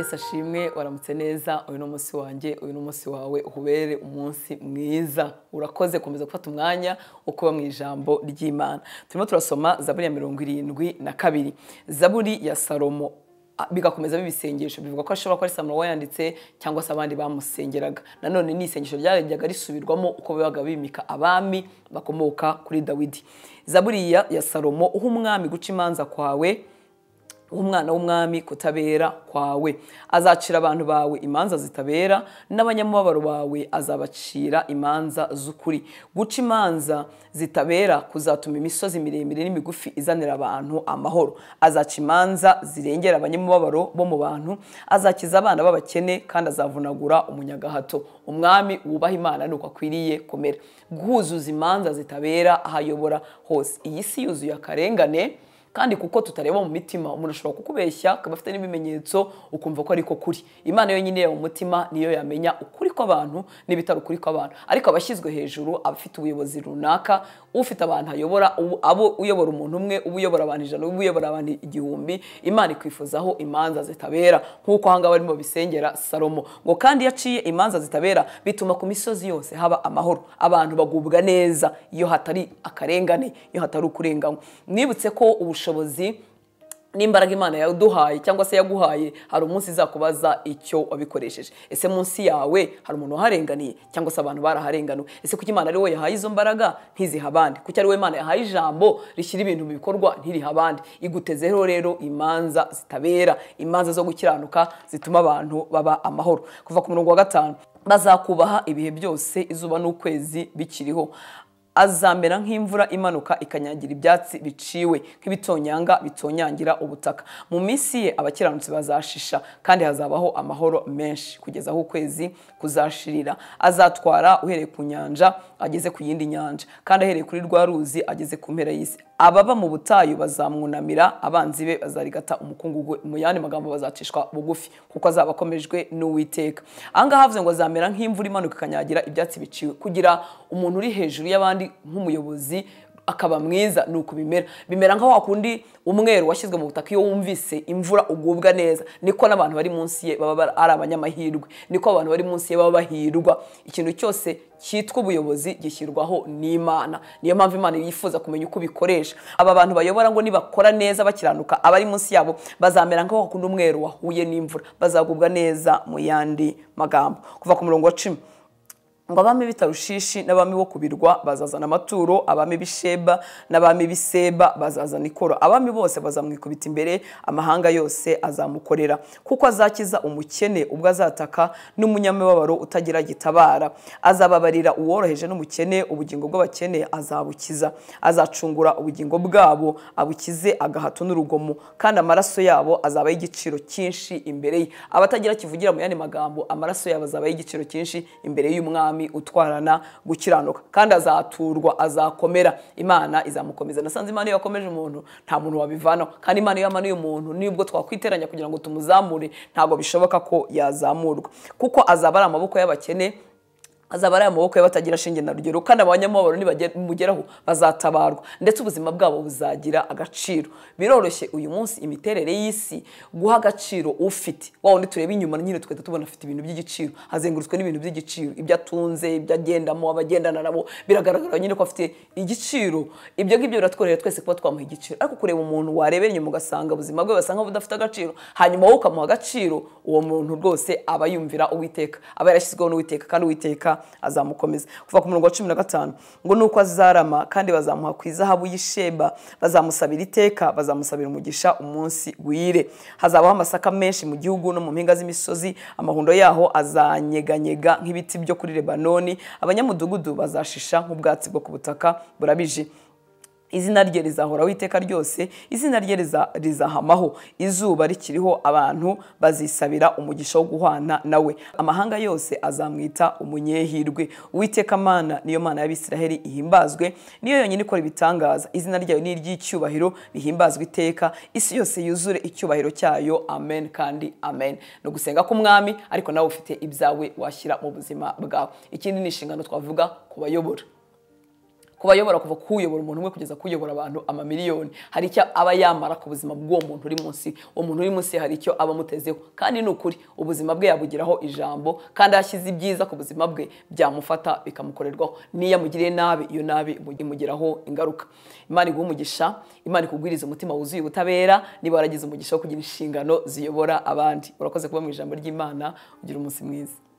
yesu ashimwe waramutse neza uyu ni umunsi wanjye uyu ni umunsi wawe uhubere umunsi mwiza urakoze komeza gufata umwanya wo kuba mu ijambo ry'imana turimo turasoma zaburi ya mirongo irindwi na kabiri zaburi ya salomo bigakomeza bibisengesho bivuga ko ashobora kuba ari salomo wayanditse cyangwa se abandi bamusengeraga nanone ni isengesho ryarajyaga risubirwamo uko bibaga bimika abami bakomoka kuri dawidi zaburi ya salomo uha umwami guca imanza kwawe umwana w'umwami kutabera kwawe azacira abantu bawe imanza zitabera n'abanyamubabaro bawe azabacira imanza z'ukuri guca imanza zitabera kuzatuma imisozi miremire n'imigufi izanira abantu amahoro azaca imanza zirengera abanyamubabaro bo mu bantu azakiza abana b'abakene kandi azavunagura umunyagahato umwami wubaha imana ni uko akwiriye kumera guhuzuza imanza zitabera ahayobora hose iyi si yuzuye akarengane kandi kuko tutareba mu mitima umuntu ashobora kukubeshya akaba afite n'ibimenyetso ukumva ko ariko kuri imana yo nyine mu mutima niyo yamenya ukuri kw'abantu n'ibitari ukuri kw'abantu ariko abashyizwe hejuru abafite ubuyobozi runaka ufite abantu ayobora abo uyobora umuntu umwe uba uyobora abantu ijana uba uyobora abantu igihumbi imana ikwifuzaho imanza zitabera nk'uko ahangaha barimo bisengera salomo ngo kandi iyo aciye imanza zitabera bituma ku misozi yose haba amahoro abantu bagubwa neza iyo hatari akarengane iyo hatari ukurenganywa nibutse ko ubu ubushobozi n'imbaraga imana yaduhaye cyangwa se yaguhaye hari umunsi izakubaza icyo wabikoresheje ese munsi yawe hari umuntu waharenganiye cyangwa se abantu baraharenganuwe ese kuki imana ari we yahaye izo mbaraga ntiziha abandi kuki ari we imana yahaye ijambo rishyira ibintu mu bikorwa ntiriha abandi igutezeho rero imanza zitabera imanza zo gukiranuka zituma abantu baba amahoro kuva ku murongo wa gatanu bazakubaha ibihe byose izuba n'ukwezi bikiriho azamera nk'imvura imanuka ikanyagira ibyatsi biciwe nk'ibitonyanga bitonyangira ubutaka mu minsi ye abakiranutsi bazashisha kandi hazabaho amahoro menshi kugeza aho ukwezi kuzashirira azatwara uhereye ku nyanja ageze ku yindi nyanja kandi ahereye kuri rwa ruzi ageze ku mpera y'isi ababa mu butayu bazamwunamira abanzi be bazarigata umukungugu mu yandi magambo bazacishwa bugufi kuko azaba akomejwe n'uwiteka ahangaha havuze ngo azamera nk'imvura imanuka ikanyagira ibyatsi biciwe kugira umuntu uri hejuru y'abandi nk'umuyobozi akaba mwiza ni uku bimera bimera nka wakundi umweru washyizwe mu butaka iyo wumvise imvura ugubwa neza niko n'abantu bari munsi ye baba ari abanyamahirwe niko abantu bari munsi ye baba bahirwa ikintu cyose cyitwa ubuyobozi gishyirwaho n'imana niyo mpamvu imana yifuza kumenya uko ubikoresha aba bantu bayobora ngo nibakora neza bakiranuka abari munsi yabo bazamera nka wakunda umweru wahuye n'imvura bazagubwa neza mu yandi magambo kuva ku murongo wa cumi ngo abami bitarushishi n'abami bo kubirwa bazazana amaturo abami b'isheba n'abami b'iseba bazazana ikoro abami bose bazamwikubita imbere amahanga yose azamukorera kuko azakiza umukene ubwo azataka n'umunyamibabaro utagira gitabara azababarira uworoheje n'umukene ubugingo bw'abakene azabukiza azacungura ubugingo bwabo abukize agahato n'urugomo kandi amaraso yabo azaba y'igiciro cyinshi imbere ye abatagira kivugira mu yandi magambo amaraso yabo azaba y'igiciro cyinshi imbere y'umwami umwami utwarana gukiranuka kandi azaturwa azakomera imana izamukomeza nasanze imana iyo yakomeje umuntu nta muntu wabivanaho kandi imana iyo yamanuye umuntu nibwo twakwiteranya kugira ngo tumuzamure ntabwo bishoboka ko yazamurwa kuko azaba ari amaboko y'abakene azaba ari amaboko ye batagira shinge na rugero kandi abanyamahoro nibamugeraho bazatabarwa ndetse ubuzima bwabo buzagira agaciro biroroshye uyu munsi imiterere y'isi guha agaciro ufite wa wundi tureba inyuma nyine tugahita tubona afite ibintu by'igiciro azengurutswe n'ibintu by'igiciro ibyo atunze ibyo agendamo abagendana nabo biragaragara nyine ko afite igiciro ibyo ngibyo biratworohera twese kuba twamuha igiciro ariko kureba umuntu warebera inyuma ugasanga ubuzima bwe basanga budafite agaciro hanyuma wowe ukamuha agaciro uwo muntu rwose aba yumvira uwiteka aba yarashyizweho n'uwiteka kandi uwiteka azamukomeza kuva ku murongo wa cumi na gatanu ngo ni uko azarama kandi bazamuha ku izahabu y'isheba bazamusabira iteka bazamusabira umugisha umunsi wire hazabaho amasaka menshi mu gihugu no mu mpinga z'imisozi amahundo yaho azanyeganyega nk'ibiti byo kuri lebanoni abanyamudugudu bazashisha nk'ubwatsi bwo ku butaka burabije izina rye rizahoraho iteka ryose izina rye rizahamaho izuba rikiriho abantu bazisabira umugisha wo guhana nawe amahanga yose azamwita umunyehirwe uwiteka mana niyo mana y'abisiraheli ihimbazwe niyo yonyine ikora ibitangaza izina ryayo ni iry'icyubahiro rihimbazwa iteka isi yose yuzure icyubahiro cyayo amen kandi amen ni ugusenga k'umwami ariko nawe ufite ibyawe washyira mu buzima bwawe ikindi ni inshingano twavuga ku bayobora kuba ayobora kuva kuyobora umuntu umwe kugeza kuyobora abantu amamiliyoni hari icyo aba yamara ku buzima bw'uwo muntu uri munsi uwo muntu uri munsi hari icyo aba amutezeho kandi ni ukuri ubuzima bwe yabugiraho ijambo kandi yashyize ibyiza ku buzima bwe byamufata bikamukorerwaho niyo amugiriye nabi iyo nabi imugiraho ingaruka imana iguha umugisha imana ikugwiriza umutima wuzuye ubutabera niba waragize umugisha wo kugira inshingano ziyobora abandi urakoze kuba mu ijambo ry'imana ugira umunsi mwiza